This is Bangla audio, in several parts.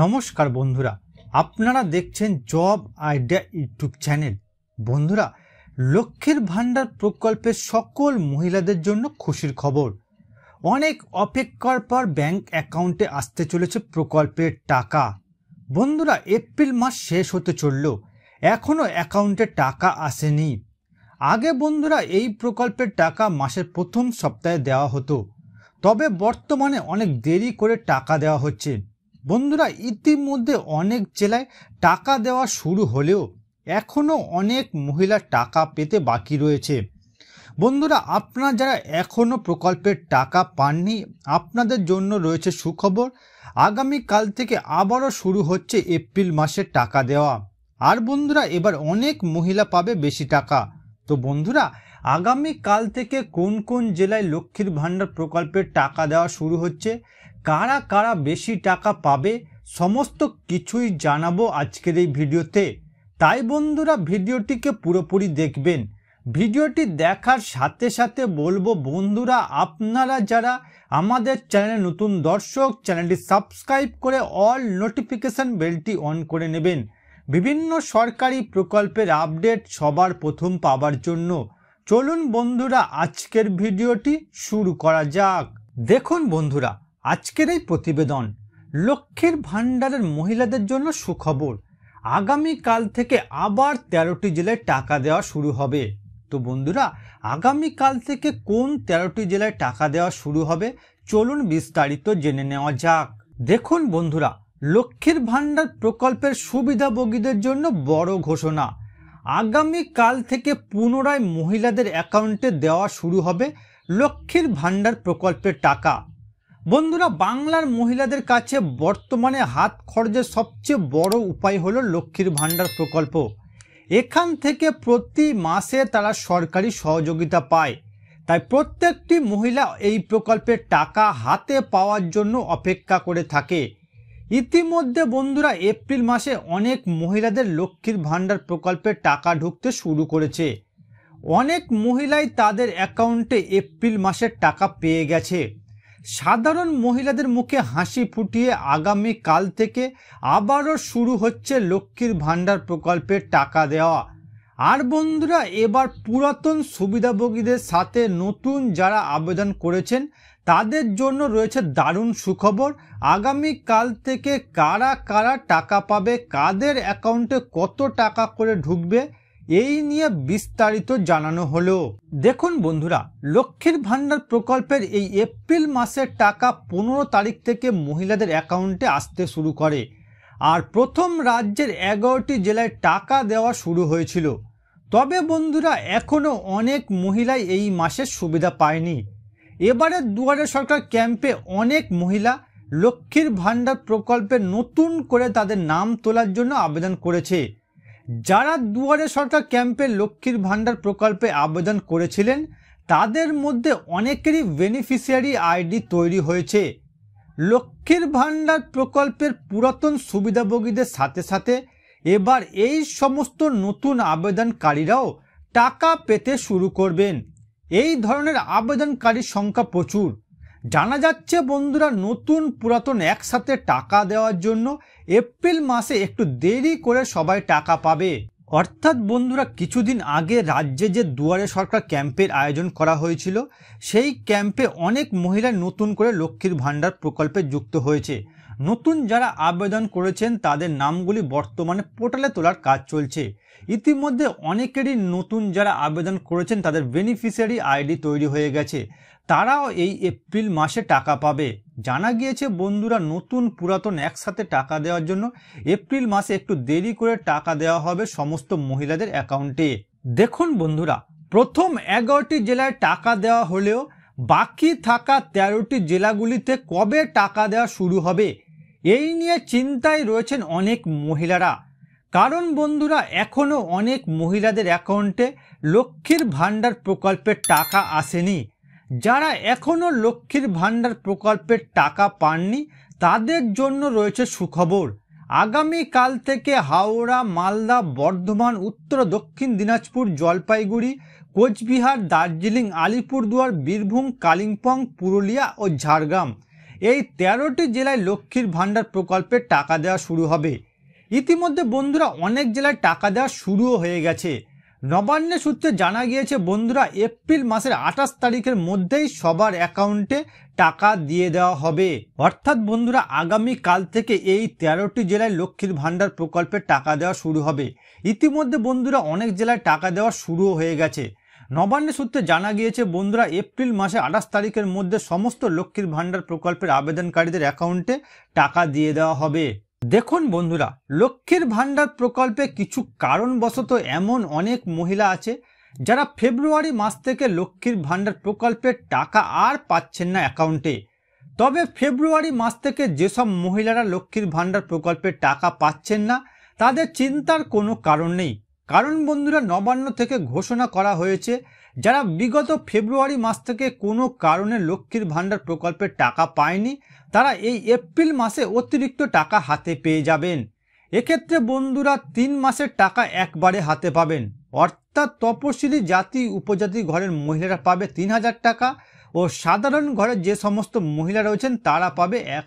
নমস্কার বন্ধুরা আপনারা দেখছেন জব আইডিয়া ইউটিউব চ্যানেল বন্ধুরা লক্ষ্মীর ভাণ্ডার প্রকল্পের সকল মহিলাদের জন্য খুশির খবর অনেক অপেক্ষার পর ব্যাংক অ্যাকাউন্টে আসতে চলেছে প্রকল্পের টাকা বন্ধুরা এপ্রিল মাস শেষ হতে চলল এখনও অ্যাকাউন্টে টাকা আসেনি আগে বন্ধুরা এই প্রকল্পের টাকা মাসের প্রথম সপ্তাহে দেওয়া হতো তবে বর্তমানে অনেক দেরি করে টাকা দেওয়া হচ্ছে বন্ধুরা ইতিমধ্যে অনেক জেলায় টাকা দেওয়া শুরু হলেও এখনও অনেক মহিলা টাকা পেতে বাকি রয়েছে বন্ধুরা আপনারা যারা এখনও প্রকল্পের টাকা পাননি আপনাদের জন্য রয়েছে সুখবর আগামীকাল থেকে আবারও শুরু হচ্ছে এপ্রিল মাসে টাকা দেওয়া আর বন্ধুরা এবার অনেক মহিলা পাবে বেশি টাকা তো বন্ধুরা আগামী কাল থেকে কোন কোন জেলায় লক্ষ্মীর ভাণ্ডার প্রকল্পের টাকা দেওয়া শুরু হচ্ছে কারা কারা বেশি টাকা পাবে সমস্ত কিছুই জানাবো আজকের এই ভিডিওতে তাই বন্ধুরা ভিডিওটিকে পুরোপুরি দেখবেন ভিডিওটি দেখার সাথে সাথে বলবো বন্ধুরা আপনারা যারা আমাদের চ্যানেলে নতুন দর্শক চ্যানেলটি সাবস্ক্রাইব করে অল নোটিফিকেশান বেলটি অন করে নেবেন বিভিন্ন সরকারি প্রকল্পের আপডেট সবার প্রথম পাবার জন্য চলুন বন্ধুরা আজকের ভিডিওটি শুরু করা যাক দেখুন বন্ধুরা আজকের এই প্রতিবেদন লক্ষ্মীর ভাণ্ডারের মহিলাদের জন্য সুখবর আগামীকাল থেকে আবার তেরোটি জেলায় টাকা দেওয়া শুরু হবে তো বন্ধুরা আগামীকাল থেকে কোন তেরোটি জেলায় টাকা দেওয়া শুরু হবে চলুন বিস্তারিত জেনে নেওয়া যাক দেখুন বন্ধুরা লক্ষ্মীর ভাণ্ডার প্রকল্পের সুবিধাভোগীদের জন্য বড় ঘোষণা আগামীকাল থেকে পুনরায় মহিলাদের অ্যাকাউন্টে দেওয়া শুরু হবে লক্ষ্মীর ভাণ্ডার প্রকল্পের টাকা বন্ধুরা বাংলার মহিলাদের কাছে বর্তমানে হাত খরচের সবচেয়ে বড় উপায় হলো লক্ষ্মীর ভাণ্ডার প্রকল্প এখান থেকে প্রতি মাসে তারা সরকারি সহযোগিতা পায় তাই প্রত্যেকটি মহিলা এই প্রকল্পের টাকা হাতে পাওয়ার জন্য অপেক্ষা করে থাকে ইতিমধ্যে বন্ধুরা এপ্রিল মাসে অনেক মহিলাদের লক্ষ্মীর ভাণ্ডার প্রকল্পে টাকা ঢুকতে শুরু করেছে অনেক মহিলাই তাদের অ্যাকাউন্টে এপ্রিল মাসের টাকা পেয়ে গেছে সাধারণ মহিলাদের মুখে হাসি ফুটিয়ে আগামী কাল থেকে আবারও শুরু হচ্ছে লক্ষ্মীর ভাণ্ডার প্রকল্পের টাকা দেওয়া আর বন্ধুরা এবার পুরাতন সুবিধাভোগীদের সাথে নতুন যারা আবেদন করেছেন তাদের জন্য রয়েছে দারুণ সুখবর আগামী কাল থেকে কারা কারা টাকা পাবে কাদের অ্যাকাউন্টে কত টাকা করে ঢুকবে এই নিয়ে বিস্তারিত জানানো হলো দেখুন বন্ধুরা লক্ষ্মীর ভান্ডার প্রকল্পের এই এপ্রিল মাসের টাকা পনেরো তারিখ থেকে মহিলাদের অ্যাকাউন্টে আসতে শুরু করে আর প্রথম রাজ্যের এগারোটি জেলায় টাকা দেওয়া শুরু হয়েছিল তবে বন্ধুরা এখনও অনেক মহিলাই এই মাসের সুবিধা পায়নি এবারে দুয়ারে সরকার ক্যাম্পে অনেক মহিলা লক্ষ্মীর ভাণ্ডার প্রকল্পে নতুন করে তাদের নাম তোলার জন্য আবেদন করেছে যারা দুয়ারে সরকার ক্যাম্পে লক্ষ্মীর ভাণ্ডার প্রকল্পে আবেদন করেছিলেন তাদের মধ্যে অনেকেরই বেনিফিশিয়ারি আইডি তৈরি হয়েছে লক্ষ্মীর ভাণ্ডার প্রকল্পের পুরাতন সুবিধাভোগীদের সাথে সাথে এবার এই সমস্ত নতুন আবেদনকারীরাও টাকা পেতে শুরু করবেন এই ধরনের আবেদনকারীর সংখ্যা প্রচুর জানা যাচ্ছে বন্ধুরা নতুন পুরাতন একসাথে টাকা দেওয়ার জন্য এপ্রিল মাসে একটু দেরি করে সবাই টাকা পাবে অর্থাৎ বন্ধুরা কিছুদিন আগে রাজ্যে যে দুয়ারে সরকার ক্যাম্পের আয়োজন করা হয়েছিল সেই ক্যাম্পে অনেক মহিলা নতুন করে লক্ষ্মীর ভাণ্ডার প্রকল্পে যুক্ত হয়েছে নতুন যারা আবেদন করেছেন তাদের নামগুলি বর্তমানে পোর্টালে তোলার কাজ চলছে ইতিমধ্যে অনেকেরই নতুন যারা আবেদন করেছেন তাদের বেনিফিশিয়ারি আইডি তৈরি হয়ে গেছে তারাও এই এপ্রিল মাসে টাকা পাবে জানা গিয়েছে বন্ধুরা নতুন পুরাতন একসাথে টাকা দেওয়ার জন্য এপ্রিল মাসে একটু দেরি করে টাকা দেওয়া হবে সমস্ত মহিলাদের অ্যাকাউন্টে দেখুন বন্ধুরা প্রথম এগারোটি জেলায় টাকা দেওয়া হলেও বাকি থাকা তেরোটি জেলাগুলিতে কবে টাকা দেওয়া শুরু হবে এই নিয়ে চিন্তায় রয়েছেন অনেক মহিলারা কারণ বন্ধুরা এখনও অনেক মহিলাদের অ্যাকাউন্টে লক্ষ্মীর ভাণ্ডার প্রকল্পের টাকা আসেনি যারা এখনও লক্ষ্মীর ভাণ্ডার প্রকল্পের টাকা পাননি তাদের জন্য রয়েছে সুখবর আগামীকাল থেকে হাওড়া মালদা বর্ধমান উত্তর দক্ষিণ দিনাজপুর জলপাইগুড়ি কোচবিহার দার্জিলিং আলিপুরদুয়ার বীরভূম কালিম্পং পুরুলিয়া ও ঝাড়গ্রাম এই তেরোটি জেলায় লক্ষ্মীর ভাণ্ডার প্রকল্পে টাকা দেওয়া শুরু হবে ইতিমধ্যে বন্ধুরা অনেক জেলায় টাকা দেওয়া শুরুও হয়ে গেছে নবান্নের সূত্রে জানা গিয়েছে বন্ধুরা এপ্রিল মাসের আঠাশ তারিখের মধ্যেই সবার অ্যাকাউন্টে টাকা দিয়ে দেওয়া হবে অর্থাৎ বন্ধুরা আগামী কাল থেকে এই তেরোটি জেলায় লক্ষ্মীর ভাণ্ডার প্রকল্পে টাকা দেওয়া শুরু হবে ইতিমধ্যে বন্ধুরা অনেক জেলায় টাকা দেওয়া শুরু হয়ে গেছে নবান্ন সূত্রে জানা গিয়েছে বন্ধুরা এপ্রিল মাসে আঠাশ তারিখের মধ্যে সমস্ত লক্ষ্মীর ভাণ্ডার প্রকল্পের আবেদনকারীদের অ্যাকাউন্টে টাকা দিয়ে দেওয়া হবে দেখুন বন্ধুরা লক্ষ্মীর ভাণ্ডার প্রকল্পে কিছু কারণবশত এমন অনেক মহিলা আছে যারা ফেব্রুয়ারি মাস থেকে লক্ষ্মীর ভাণ্ডার প্রকল্পের টাকা আর পাচ্ছেন না অ্যাকাউন্টে তবে ফেব্রুয়ারি মাস থেকে যেসব মহিলারা লক্ষ্মীর ভাণ্ডার প্রকল্পের টাকা পাচ্ছেন না তাদের চিন্তার কোনো কারণ নেই কারণ বন্ধুরা নবান্ন থেকে ঘোষণা করা হয়েছে যারা বিগত ফেব্রুয়ারি মাস থেকে কোনো কারণে লক্ষ্মীর ভাণ্ডার প্রকল্পের টাকা পায়নি তারা এই এপ্রিল মাসে অতিরিক্ত টাকা হাতে পেয়ে যাবেন এক্ষেত্রে বন্ধুরা তিন মাসের টাকা একবারে হাতে পাবেন অর্থাৎ তপশিলি জাতি উপজাতি ঘরের মহিলারা পাবে তিন হাজার টাকা ও সাধারণ ঘরের যে সমস্ত মহিলা রয়েছেন তারা পাবে এক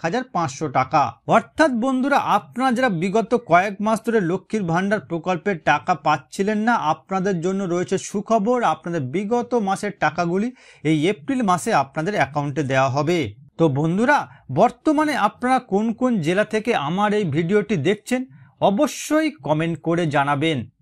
টাকা অর্থাৎ বন্ধুরা আপনারা যারা বিগত কয়েক মাস ধরে লক্ষ্মীর ভাণ্ডার প্রকল্পের টাকা পাচ্ছিলেন না আপনাদের জন্য রয়েছে সুখবর আপনাদের বিগত মাসের টাকাগুলি এই এপ্রিল মাসে আপনাদের অ্যাকাউন্টে দেওয়া হবে তো বন্ধুরা বর্তমানে আপনারা কোন কোন জেলা থেকে আমার এই ভিডিওটি দেখছেন অবশ্যই কমেন্ট করে জানাবেন